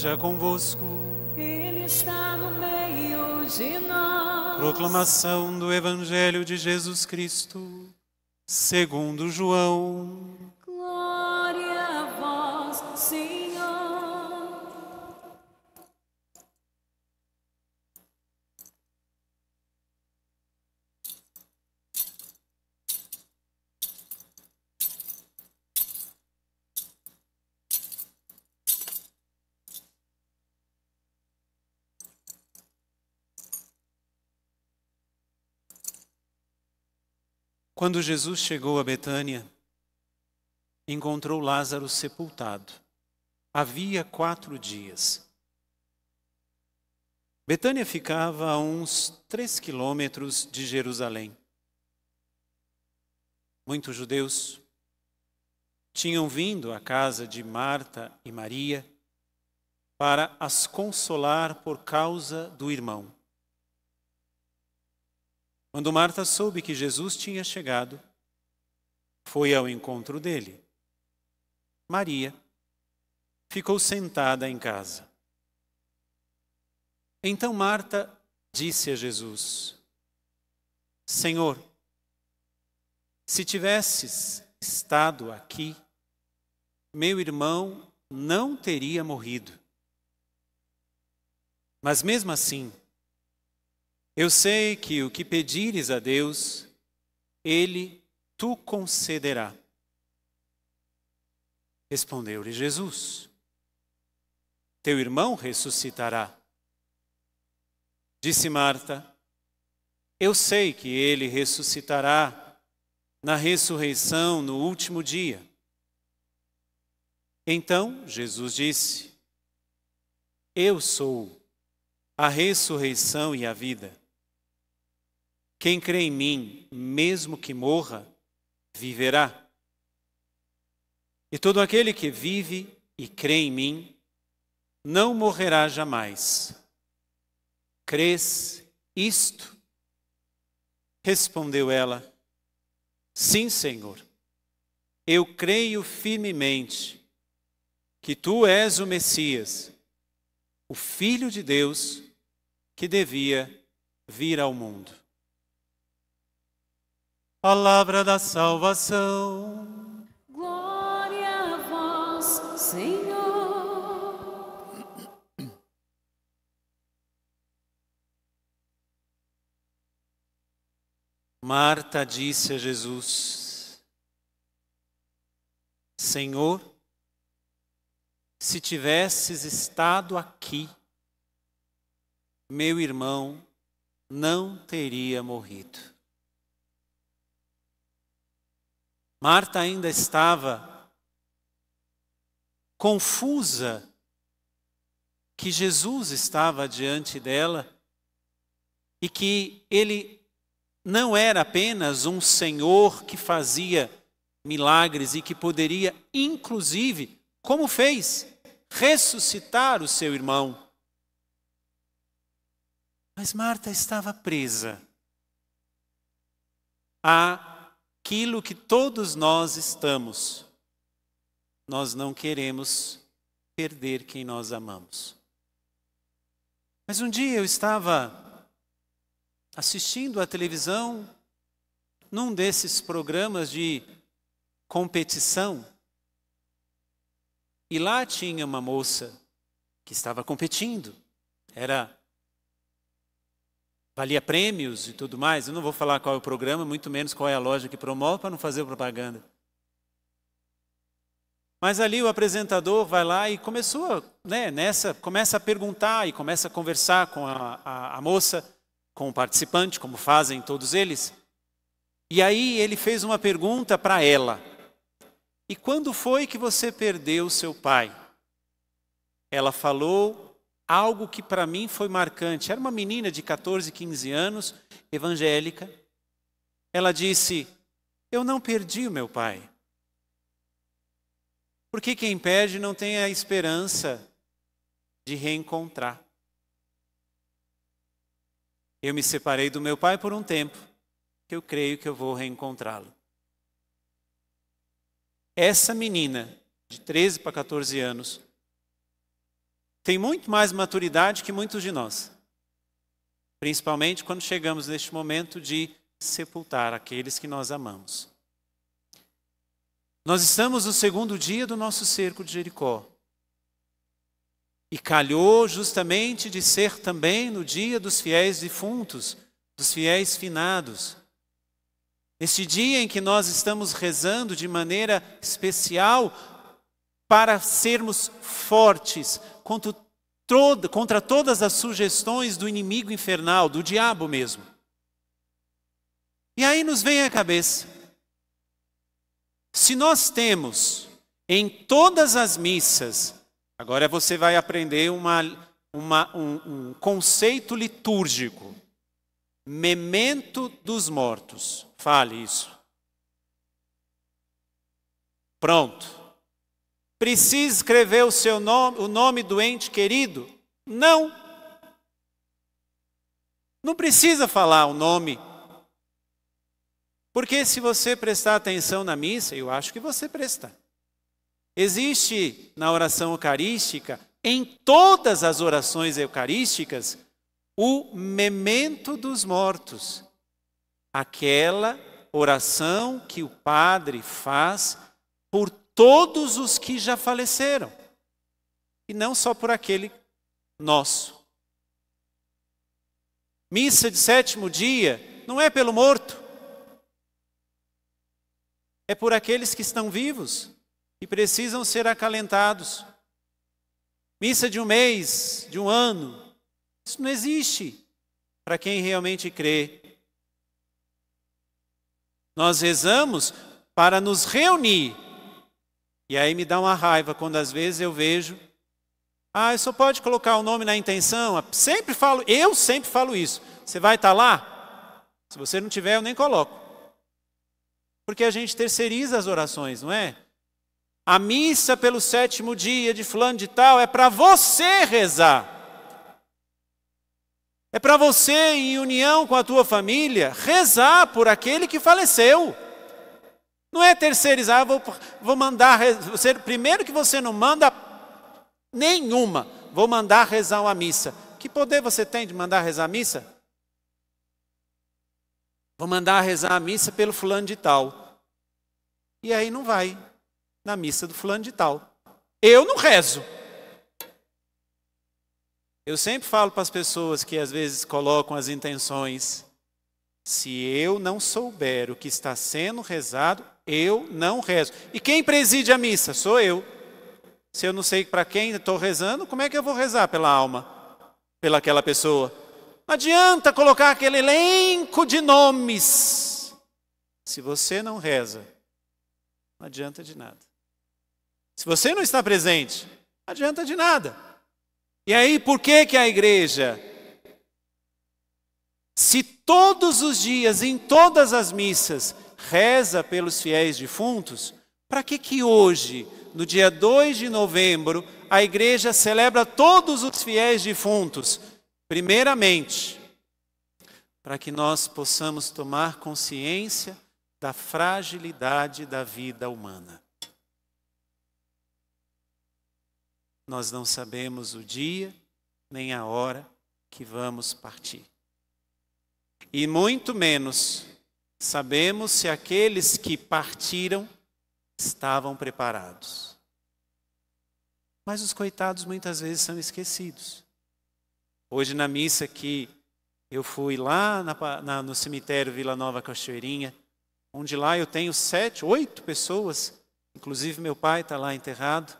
esteja convosco. Ele está no meio de nós. Proclamação do Evangelho de Jesus Cristo, segundo João. Quando Jesus chegou a Betânia, encontrou Lázaro sepultado. Havia quatro dias. Betânia ficava a uns três quilômetros de Jerusalém. Muitos judeus tinham vindo à casa de Marta e Maria para as consolar por causa do irmão. Quando Marta soube que Jesus tinha chegado, foi ao encontro dele. Maria ficou sentada em casa. Então Marta disse a Jesus: Senhor, se tivesses estado aqui, meu irmão não teria morrido. Mas mesmo assim, eu sei que o que pedires a Deus, Ele tu concederá. Respondeu-lhe Jesus: Teu irmão ressuscitará. Disse Marta: Eu sei que ele ressuscitará na ressurreição no último dia. Então Jesus disse: Eu sou a ressurreição e a vida. Quem crê em mim, mesmo que morra, viverá. E todo aquele que vive e crê em mim, não morrerá jamais. Crês isto? Respondeu ela: Sim, Senhor. Eu creio firmemente que tu és o Messias, o Filho de Deus que devia vir ao mundo. Palavra da salvação. Glória a vós, Senhor. Marta disse a Jesus: Senhor, se tivesses estado aqui, meu irmão não teria morrido. Marta ainda estava confusa que Jesus estava diante dela e que ele não era apenas um Senhor que fazia milagres e que poderia, inclusive, como fez, ressuscitar o seu irmão. Mas Marta estava presa a aquilo que todos nós estamos. Nós não queremos perder quem nós amamos. Mas um dia eu estava assistindo à televisão num desses programas de competição e lá tinha uma moça que estava competindo. Era valia prêmios e tudo mais. Eu não vou falar qual é o programa, muito menos qual é a loja que promove, para não fazer propaganda. Mas ali o apresentador vai lá e começou, né, nessa, começa a perguntar e começa a conversar com a, a, a moça, com o participante, como fazem todos eles. E aí ele fez uma pergunta para ela. E quando foi que você perdeu seu pai? Ela falou algo que para mim foi marcante. Era uma menina de 14, 15 anos, evangélica. Ela disse: Eu não perdi o meu pai. Porque quem perde não tem a esperança de reencontrar. Eu me separei do meu pai por um tempo, que eu creio que eu vou reencontrá-lo. Essa menina, de 13 para 14 anos, tem muito mais maturidade que muitos de nós. Principalmente quando chegamos neste momento de sepultar aqueles que nós amamos. Nós estamos no segundo dia do nosso cerco de Jericó. E calhou justamente de ser também no dia dos fiéis defuntos, dos fiéis finados. Este dia em que nós estamos rezando de maneira especial para sermos fortes, contra, contra todas as sugestões do inimigo infernal, do diabo mesmo. E aí nos vem à cabeça: se nós temos em todas as missas, agora você vai aprender uma, uma, um, um conceito litúrgico, memento dos mortos. Fale isso. Pronto. Precisa escrever o seu nome, o nome do ente querido? Não. Não precisa falar o nome. Porque se você prestar atenção na missa, eu acho que você presta. Existe na oração eucarística, em todas as orações eucarísticas, o memento dos mortos. Aquela oração que o padre faz por todos os que já faleceram, e não só por aquele nosso. Missa de sétimo dia não é pelo morto, é por aqueles que estão vivos e precisam ser acalentados. Missa de um mês, de um ano, isso não existe para quem realmente crê. Nós rezamos para nos reunir e aí me dá uma raiva quando às vezes eu vejo, ah, só pode colocar o nome na intenção. Sempre falo, eu sempre falo isso. Você vai estar tá lá? Se você não tiver, eu nem coloco. Porque a gente terceiriza as orações, não é? A missa pelo sétimo dia de fulano de tal é para você rezar. É para você, em união com a tua família, rezar por aquele que faleceu. Não é terceirizar, vou, vou mandar, você, primeiro que você não manda nenhuma, vou mandar rezar uma missa. Que poder você tem de mandar rezar a missa? Vou mandar rezar a missa pelo fulano de tal. E aí não vai na missa do fulano de tal. Eu não rezo. Eu sempre falo para as pessoas que às vezes colocam as intenções se eu não souber o que está sendo rezado, eu não rezo. E quem preside a missa? Sou eu. Se eu não sei para quem estou rezando, como é que eu vou rezar pela alma? Pela aquela pessoa? Não adianta colocar aquele elenco de nomes. Se você não reza, não adianta de nada. Se você não está presente, não adianta de nada. E aí, por que, que a igreja se todos os dias, em todas as missas, reza pelos fiéis defuntos, para que que hoje, no dia 2 de novembro, a igreja celebra todos os fiéis defuntos? Primeiramente, para que nós possamos tomar consciência da fragilidade da vida humana. Nós não sabemos o dia nem a hora que vamos partir. E muito menos sabemos se aqueles que partiram estavam preparados. Mas os coitados muitas vezes são esquecidos. Hoje, na missa que eu fui lá na, na, no cemitério Vila Nova Cachoeirinha, onde lá eu tenho sete, oito pessoas, inclusive meu pai está lá enterrado.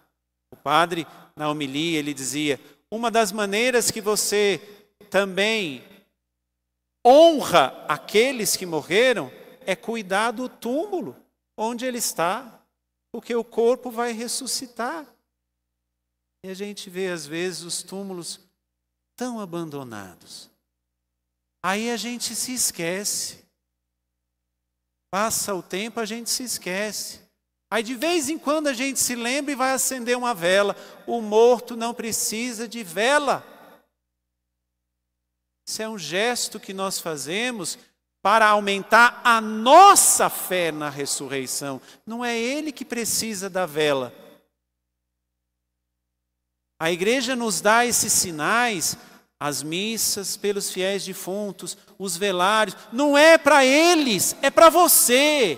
O padre, na homilia, ele dizia: uma das maneiras que você também Honra aqueles que morreram é cuidar do túmulo onde ele está, porque o corpo vai ressuscitar. E a gente vê, às vezes, os túmulos tão abandonados. Aí a gente se esquece. Passa o tempo, a gente se esquece. Aí de vez em quando a gente se lembra e vai acender uma vela. O morto não precisa de vela. Isso é um gesto que nós fazemos para aumentar a nossa fé na ressurreição. Não é ele que precisa da vela. A igreja nos dá esses sinais, as missas pelos fiéis defuntos, os velários, não é para eles, é para você.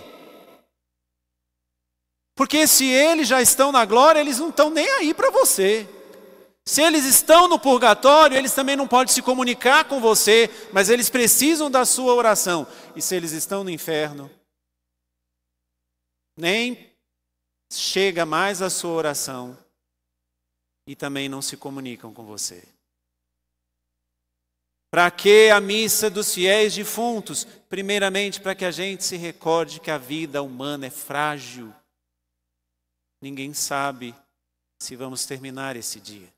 Porque se eles já estão na glória, eles não estão nem aí para você. Se eles estão no purgatório, eles também não podem se comunicar com você, mas eles precisam da sua oração. E se eles estão no inferno, nem chega mais a sua oração e também não se comunicam com você. Para que a missa dos fiéis defuntos? Primeiramente, para que a gente se recorde que a vida humana é frágil. Ninguém sabe se vamos terminar esse dia.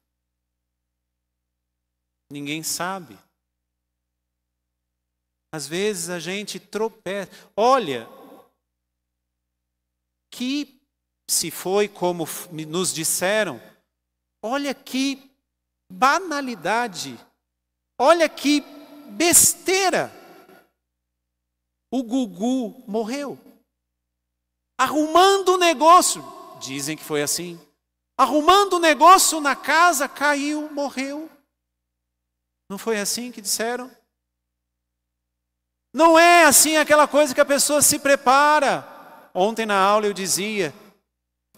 Ninguém sabe. Às vezes a gente tropeça. Olha, que se foi como nos disseram, olha que banalidade, olha que besteira. O Gugu morreu. Arrumando o negócio, dizem que foi assim. Arrumando o negócio na casa, caiu, morreu. Não foi assim que disseram? Não é assim aquela coisa que a pessoa se prepara. Ontem na aula eu dizia,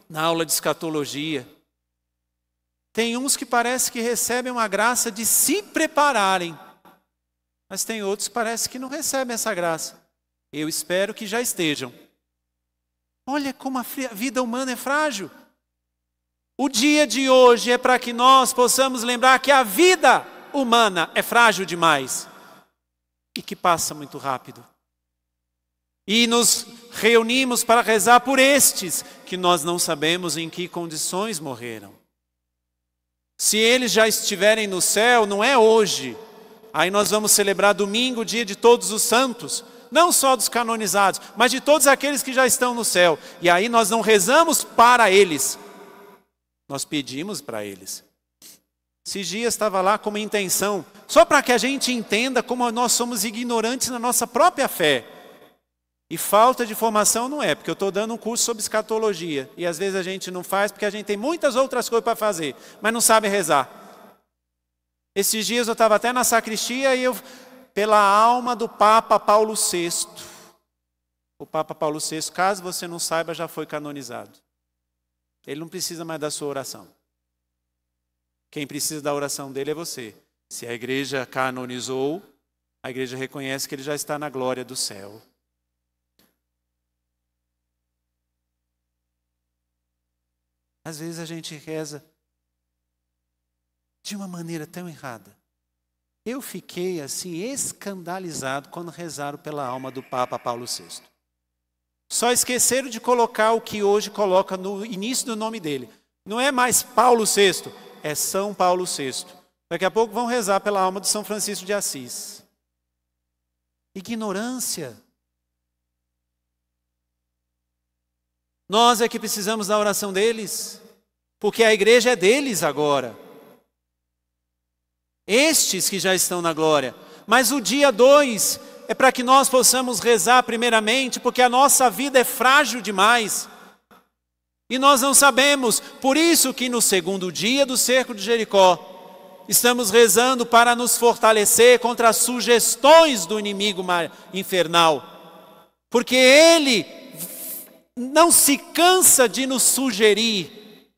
na aula de escatologia, tem uns que parece que recebem uma graça de se prepararem, mas tem outros que parece que não recebem essa graça. Eu espero que já estejam. Olha como a vida humana é frágil. O dia de hoje é para que nós possamos lembrar que a vida humana é frágil demais e que passa muito rápido. E nos reunimos para rezar por estes que nós não sabemos em que condições morreram. Se eles já estiverem no céu, não é hoje. Aí nós vamos celebrar domingo, dia de todos os santos, não só dos canonizados, mas de todos aqueles que já estão no céu. E aí nós não rezamos para eles, nós pedimos para eles. Esses dias estava lá com uma intenção, só para que a gente entenda como nós somos ignorantes na nossa própria fé. E falta de formação não é, porque eu estou dando um curso sobre escatologia. E às vezes a gente não faz porque a gente tem muitas outras coisas para fazer, mas não sabe rezar. Esses dias eu estava até na sacristia e eu, pela alma do Papa Paulo VI. O Papa Paulo VI, caso você não saiba, já foi canonizado. Ele não precisa mais da sua oração. Quem precisa da oração dele é você. Se a igreja canonizou, a igreja reconhece que ele já está na glória do céu. Às vezes a gente reza de uma maneira tão errada. Eu fiquei assim escandalizado quando rezaram pela alma do Papa Paulo VI. Só esqueceram de colocar o que hoje coloca no início do nome dele. Não é mais Paulo VI, é São Paulo VI. Daqui a pouco vão rezar pela alma de São Francisco de Assis. Ignorância. Nós é que precisamos da oração deles, porque a igreja é deles agora. Estes que já estão na glória. Mas o dia 2 é para que nós possamos rezar primeiramente, porque a nossa vida é frágil demais. E nós não sabemos, por isso que no segundo dia do cerco de Jericó, estamos rezando para nos fortalecer contra as sugestões do inimigo infernal. Porque ele não se cansa de nos sugerir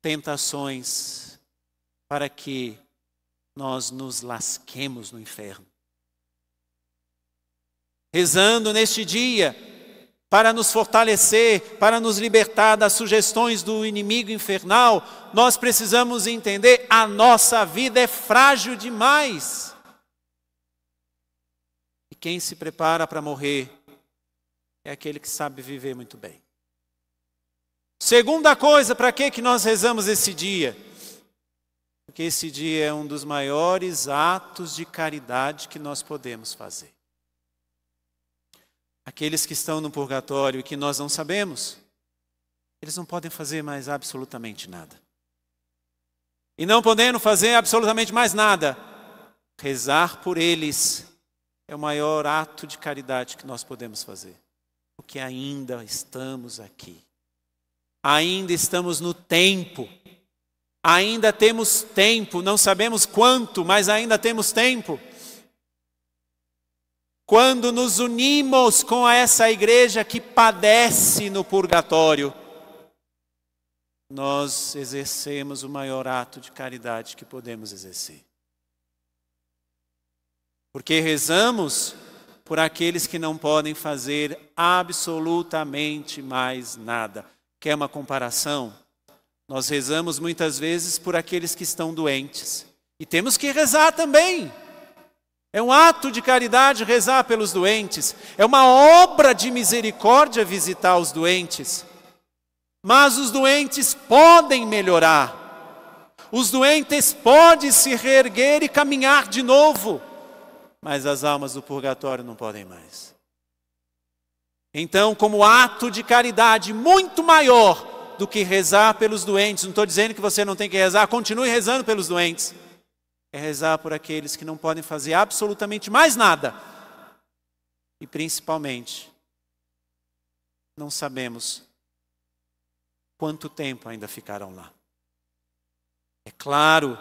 tentações para que nós nos lasquemos no inferno. Rezando neste dia, para nos fortalecer, para nos libertar das sugestões do inimigo infernal, nós precisamos entender a nossa vida é frágil demais. E quem se prepara para morrer é aquele que sabe viver muito bem. Segunda coisa, para que que nós rezamos esse dia? Porque esse dia é um dos maiores atos de caridade que nós podemos fazer. Aqueles que estão no purgatório e que nós não sabemos, eles não podem fazer mais absolutamente nada. E não podendo fazer absolutamente mais nada, rezar por eles é o maior ato de caridade que nós podemos fazer. Porque ainda estamos aqui. Ainda estamos no tempo. Ainda temos tempo, não sabemos quanto, mas ainda temos tempo. Quando nos unimos com essa igreja que padece no purgatório, nós exercemos o maior ato de caridade que podemos exercer. Porque rezamos por aqueles que não podem fazer absolutamente mais nada. Quer uma comparação? Nós rezamos muitas vezes por aqueles que estão doentes. E temos que rezar também é um ato de caridade rezar pelos doentes. É uma obra de misericórdia visitar os doentes. Mas os doentes podem melhorar. Os doentes podem se reerguer e caminhar de novo. Mas as almas do purgatório não podem mais. Então, como ato de caridade muito maior do que rezar pelos doentes, não estou dizendo que você não tem que rezar, continue rezando pelos doentes é rezar por aqueles que não podem fazer absolutamente mais nada. E principalmente, não sabemos quanto tempo ainda ficarão lá. É claro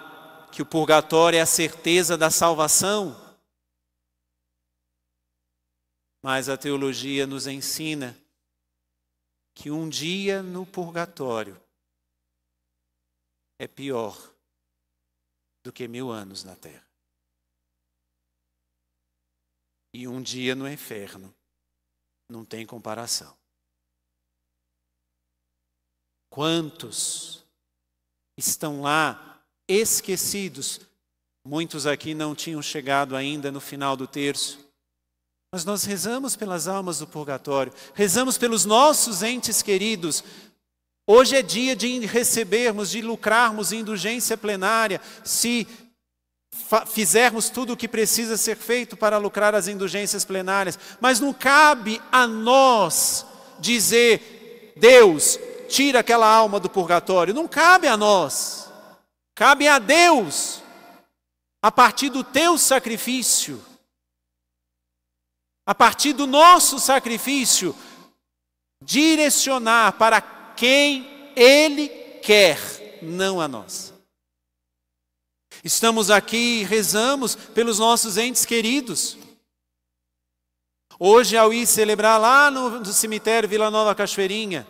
que o purgatório é a certeza da salvação, mas a teologia nos ensina que um dia no purgatório é pior do que mil anos na terra. E um dia no inferno não tem comparação. Quantos estão lá esquecidos? Muitos aqui não tinham chegado ainda no final do terço. Mas nós rezamos pelas almas do purgatório, rezamos pelos nossos entes queridos, Hoje é dia de recebermos, de lucrarmos indulgência plenária, se fizermos tudo o que precisa ser feito para lucrar as indulgências plenárias. Mas não cabe a nós dizer, Deus, tira aquela alma do purgatório. Não cabe a nós. Cabe a Deus, a partir do teu sacrifício, a partir do nosso sacrifício, direcionar para quem Ele quer, não a nós. Estamos aqui e rezamos pelos nossos entes queridos. Hoje, ao ir celebrar lá no, cemitério Vila Nova Cachoeirinha,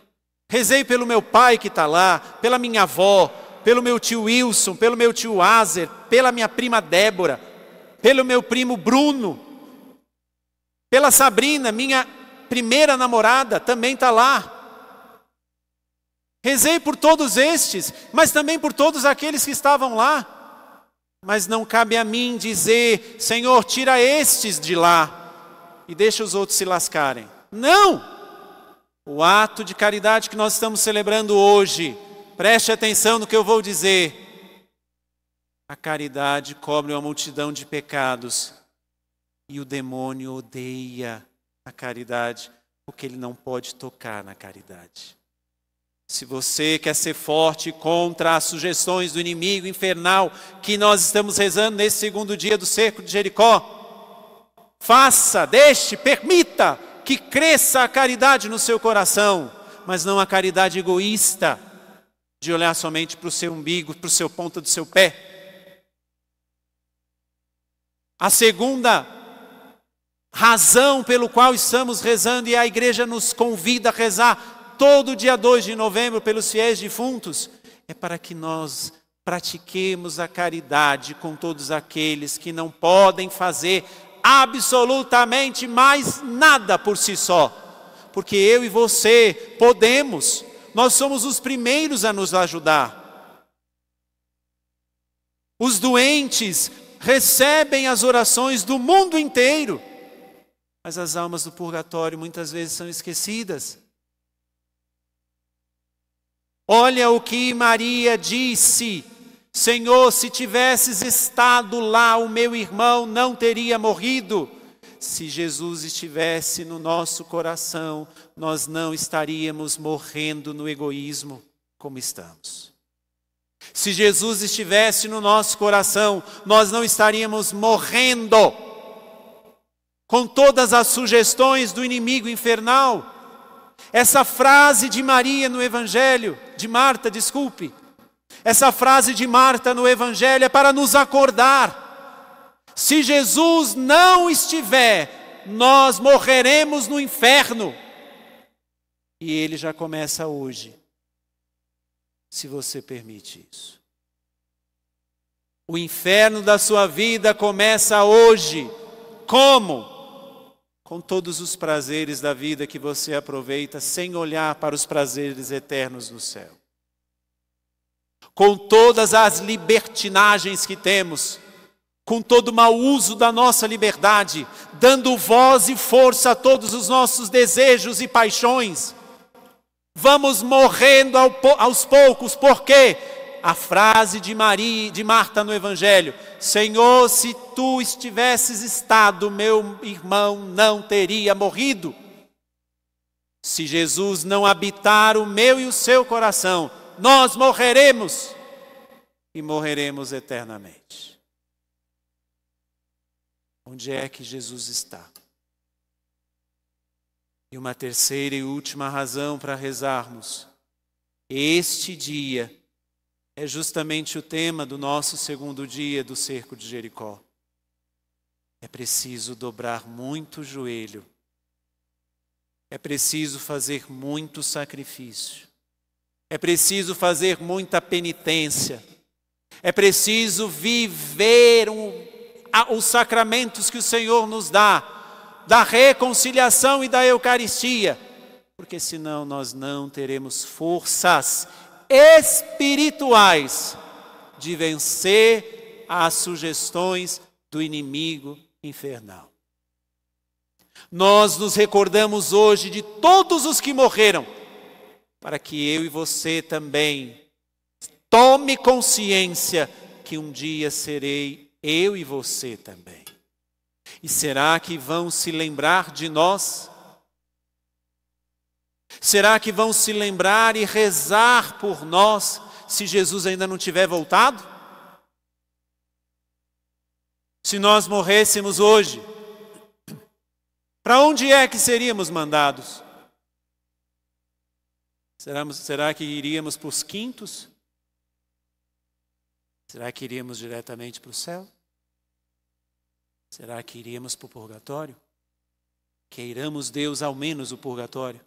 rezei pelo meu pai que está lá, pela minha avó, pelo meu tio Wilson, pelo meu tio Azer, pela minha prima Débora, pelo meu primo Bruno, pela Sabrina, minha primeira namorada, também está lá. Rezei por todos estes, mas também por todos aqueles que estavam lá. Mas não cabe a mim dizer, Senhor, tira estes de lá e deixa os outros se lascarem. Não! O ato de caridade que nós estamos celebrando hoje, preste atenção no que eu vou dizer. A caridade cobre uma multidão de pecados e o demônio odeia a caridade porque ele não pode tocar na caridade. Se você quer ser forte contra as sugestões do inimigo infernal que nós estamos rezando nesse segundo dia do cerco de Jericó, faça, deixe, permita que cresça a caridade no seu coração, mas não a caridade egoísta de olhar somente para o seu umbigo, para o seu ponta do seu pé. A segunda razão pelo qual estamos rezando e a igreja nos convida a rezar todo dia 2 de novembro pelos fiéis defuntos, é para que nós pratiquemos a caridade com todos aqueles que não podem fazer absolutamente mais nada por si só. Porque eu e você podemos, nós somos os primeiros a nos ajudar. Os doentes recebem as orações do mundo inteiro, mas as almas do purgatório muitas vezes são esquecidas. Olha o que Maria disse: Senhor, se tivesses estado lá, o meu irmão não teria morrido. Se Jesus estivesse no nosso coração, nós não estaríamos morrendo no egoísmo como estamos. Se Jesus estivesse no nosso coração, nós não estaríamos morrendo com todas as sugestões do inimigo infernal essa frase de Maria no Evangelho, de Marta, desculpe, essa frase de Marta no Evangelho é para nos acordar. Se Jesus não estiver, nós morreremos no inferno. E ele já começa hoje, se você permite isso. O inferno da sua vida começa hoje. Como? com todos os prazeres da vida que você aproveita sem olhar para os prazeres eternos do céu. Com todas as libertinagens que temos, com todo o mau uso da nossa liberdade, dando voz e força a todos os nossos desejos e paixões. Vamos morrendo aos poucos, por quê? a frase de Maria, de Marta no Evangelho: Senhor, se tu estivesses estado, meu irmão não teria morrido. Se Jesus não habitar o meu e o seu coração, nós morreremos e morreremos eternamente. Onde é que Jesus está? E uma terceira e última razão para rezarmos. Este dia é justamente o tema do nosso segundo dia do cerco de Jericó. É preciso dobrar muito o joelho. É preciso fazer muito sacrifício. É preciso fazer muita penitência. É preciso viver um, a, os sacramentos que o Senhor nos dá, da reconciliação e da Eucaristia, porque senão nós não teremos forças espirituais de vencer as sugestões do inimigo infernal. Nós nos recordamos hoje de todos os que morreram, para que eu e você também tome consciência que um dia serei eu e você também. E será que vão se lembrar de nós? Será que vão se lembrar e rezar por nós se Jesus ainda não tiver voltado? Se nós morrêssemos hoje, para onde é que seríamos mandados? Será, que iríamos para os quintos? Será que iríamos diretamente para o céu? Será que iríamos para o purgatório? Queiramos Deus ao menos o purgatório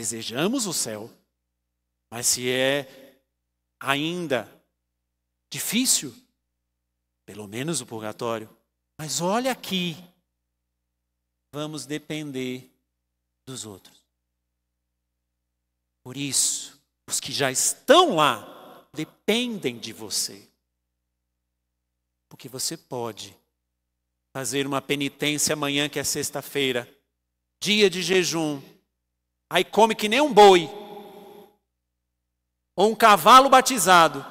desejamos o céu, mas se é ainda difícil, pelo menos o purgatório. Mas olha aqui, vamos depender dos outros. Por isso, os que já estão lá dependem de você. Porque você pode fazer uma penitência amanhã, que é sexta-feira, dia de jejum, Aí come que nem um boi, ou um cavalo batizado.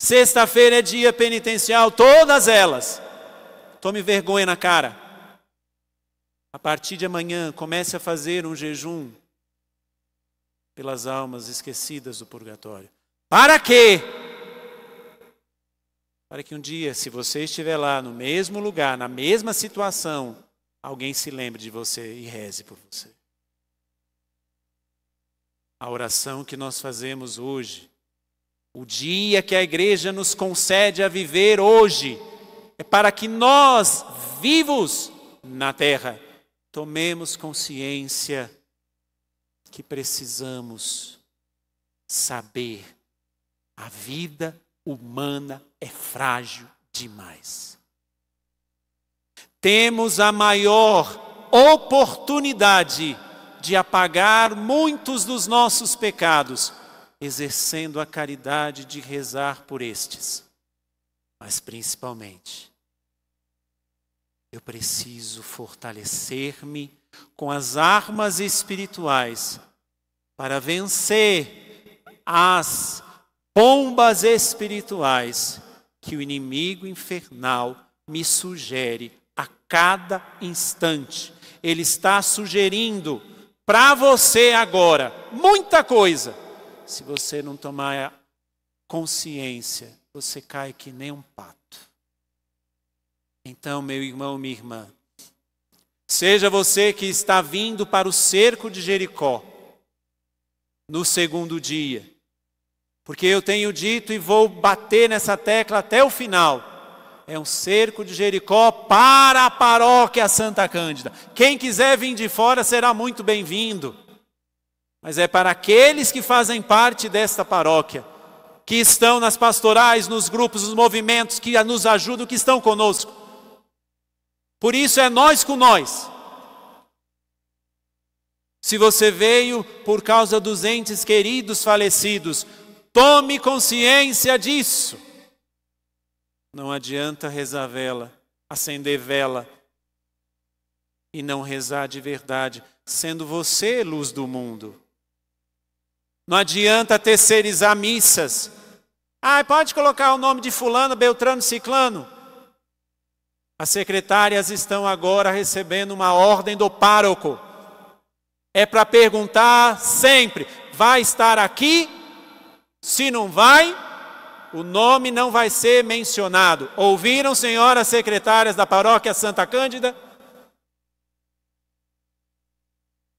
Sexta-feira é dia penitencial, todas elas. Tome vergonha na cara. A partir de amanhã, comece a fazer um jejum pelas almas esquecidas do purgatório. Para quê? Para que um dia, se você estiver lá no mesmo lugar, na mesma situação, alguém se lembre de você e reze por você. A oração que nós fazemos hoje, o dia que a igreja nos concede a viver hoje, é para que nós, vivos na terra, tomemos consciência que precisamos saber a vida humana é frágil demais temos a maior oportunidade de apagar muitos dos nossos pecados, exercendo a caridade de rezar por estes. Mas principalmente, eu preciso fortalecer-me com as armas espirituais para vencer as bombas espirituais que o inimigo infernal me sugere cada instante. Ele está sugerindo para você agora muita coisa. Se você não tomar consciência, você cai que nem um pato. Então, meu irmão, minha irmã, seja você que está vindo para o cerco de Jericó no segundo dia, porque eu tenho dito e vou bater nessa tecla até o final é um cerco de Jericó para a paróquia Santa Cândida. Quem quiser vir de fora será muito bem-vindo. Mas é para aqueles que fazem parte desta paróquia, que estão nas pastorais, nos grupos, nos movimentos, que nos ajudam, que estão conosco. Por isso é nós com nós. Se você veio por causa dos entes queridos falecidos, tome consciência disso. Não adianta rezar vela, acender vela e não rezar de verdade, sendo você luz do mundo. Não adianta terceirizar missas. Ah, pode colocar o nome de fulano, Beltrano, Ciclano. As secretárias estão agora recebendo uma ordem do pároco. É para perguntar sempre: vai estar aqui? Se não vai, o nome não vai ser mencionado. Ouviram, senhoras secretárias da paróquia Santa Cândida?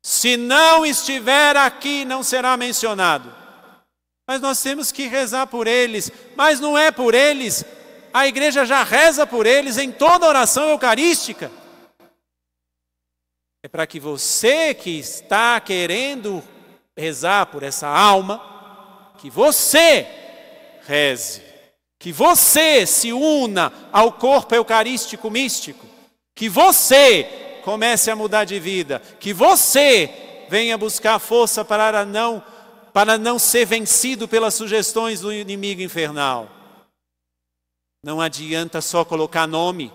Se não estiver aqui, não será mencionado. Mas nós temos que rezar por eles, mas não é por eles, a igreja já reza por eles em toda oração eucarística. É para que você que está querendo rezar por essa alma, que você reze. Que você se una ao corpo eucarístico místico. Que você comece a mudar de vida. Que você venha buscar força para não, para não ser vencido pelas sugestões do inimigo infernal. Não adianta só colocar nome.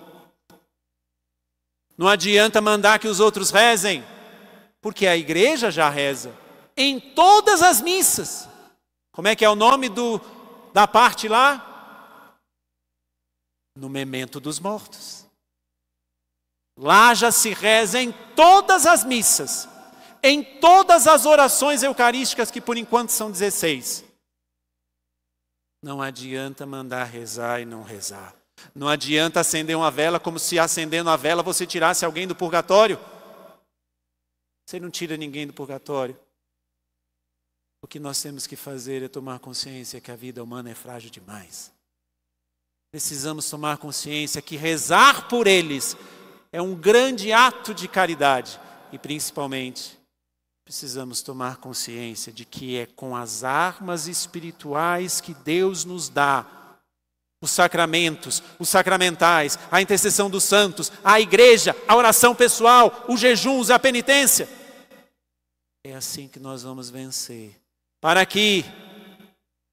Não adianta mandar que os outros rezem, porque a igreja já reza em todas as missas. Como é que é o nome do da parte lá? No memento dos mortos. Lá já se reza em todas as missas, em todas as orações eucarísticas, que por enquanto são 16. Não adianta mandar rezar e não rezar. Não adianta acender uma vela como se acendendo a vela você tirasse alguém do purgatório. Você não tira ninguém do purgatório. O que nós temos que fazer é tomar consciência que a vida humana é frágil demais. Precisamos tomar consciência que rezar por eles é um grande ato de caridade e, principalmente, precisamos tomar consciência de que é com as armas espirituais que Deus nos dá os sacramentos, os sacramentais, a intercessão dos santos, a igreja, a oração pessoal, os jejuns, a penitência. É assim que nós vamos vencer para que,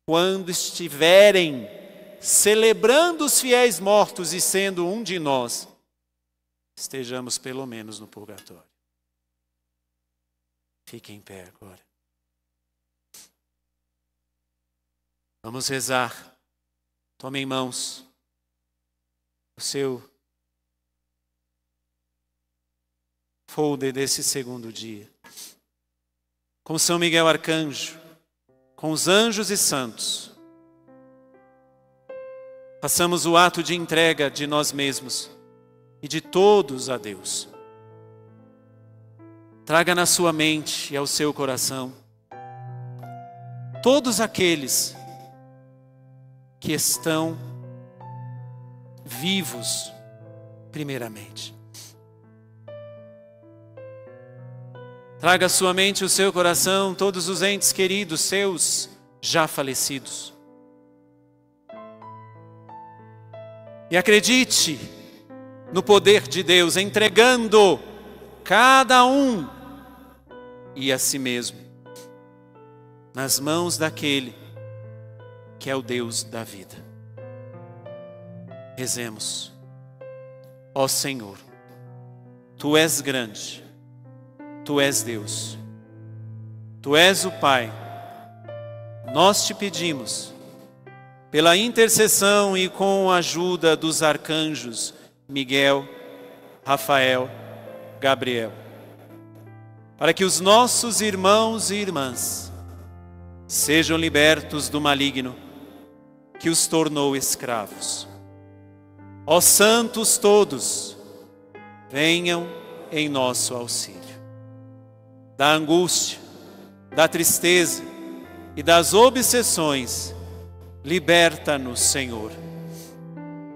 quando estiverem celebrando os fiéis mortos e sendo um de nós, estejamos pelo menos no purgatório. Fique em pé agora. Vamos rezar. Tome em mãos o seu folder desse segundo dia. Com São Miguel Arcanjo, com os anjos e santos, façamos o ato de entrega de nós mesmos e de todos a Deus. Traga na sua mente e ao seu coração todos aqueles que estão vivos, primeiramente. Traga à sua mente o seu coração todos os entes queridos seus já falecidos. E acredite no poder de Deus, entregando cada um e a si mesmo nas mãos daquele que é o Deus da vida. Rezemos, ó Senhor, Tu és grande Tu és Deus. Tu és o Pai. Nós te pedimos, pela intercessão e com a ajuda dos arcanjos Miguel, Rafael, Gabriel, para que os nossos irmãos e irmãs sejam libertos do maligno que os tornou escravos. Ó santos todos, venham em nosso auxílio da angústia, da tristeza e das obsessões. Liberta-nos, Senhor,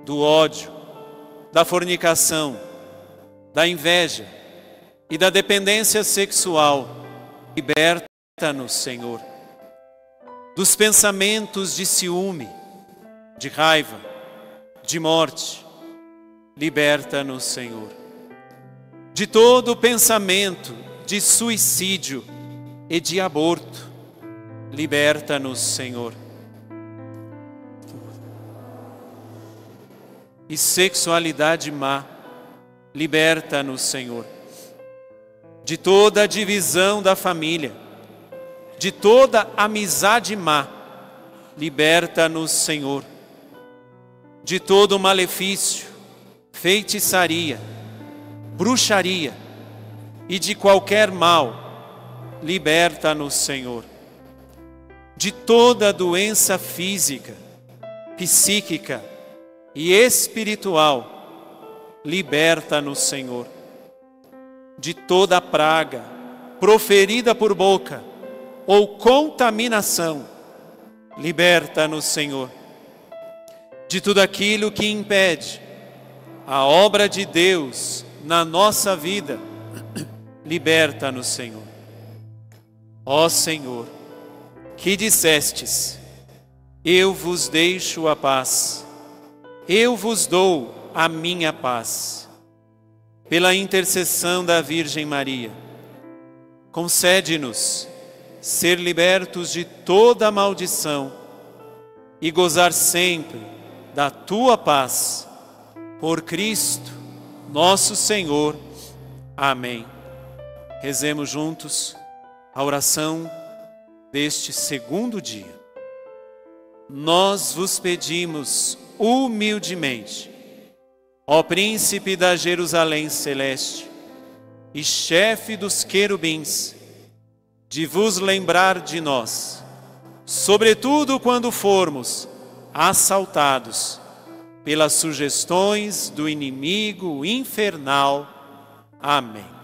do ódio, da fornicação, da inveja e da dependência sexual. Liberta-nos, Senhor, dos pensamentos de ciúme, de raiva, de morte. Liberta-nos, Senhor, de todo pensamento de suicídio e de aborto. Liberta-nos, Senhor. E sexualidade má, liberta-nos, Senhor, de toda a divisão da família, de toda amizade má, liberta-nos, Senhor, de todo malefício, feitiçaria, bruxaria, e de qualquer mal. Liberta-nos, Senhor, de toda doença física, psíquica e espiritual. Liberta-nos, Senhor, de toda praga proferida por boca ou contaminação. Liberta-nos, Senhor, de tudo aquilo que impede a obra de Deus na nossa vida Liberta-nos, Senhor. Ó Senhor, que dissestes: Eu vos deixo a paz, eu vos dou a minha paz. Pela intercessão da Virgem Maria, concede-nos ser libertos de toda maldição e gozar sempre da tua paz. Por Cristo, nosso Senhor. Amém rezemos juntos a oração deste segundo dia. Nós vos pedimos humildemente, ó Príncipe da Jerusalém Celeste e chefe dos querubins, de vos lembrar de nós, sobretudo quando formos assaltados pelas sugestões do inimigo infernal. Amém.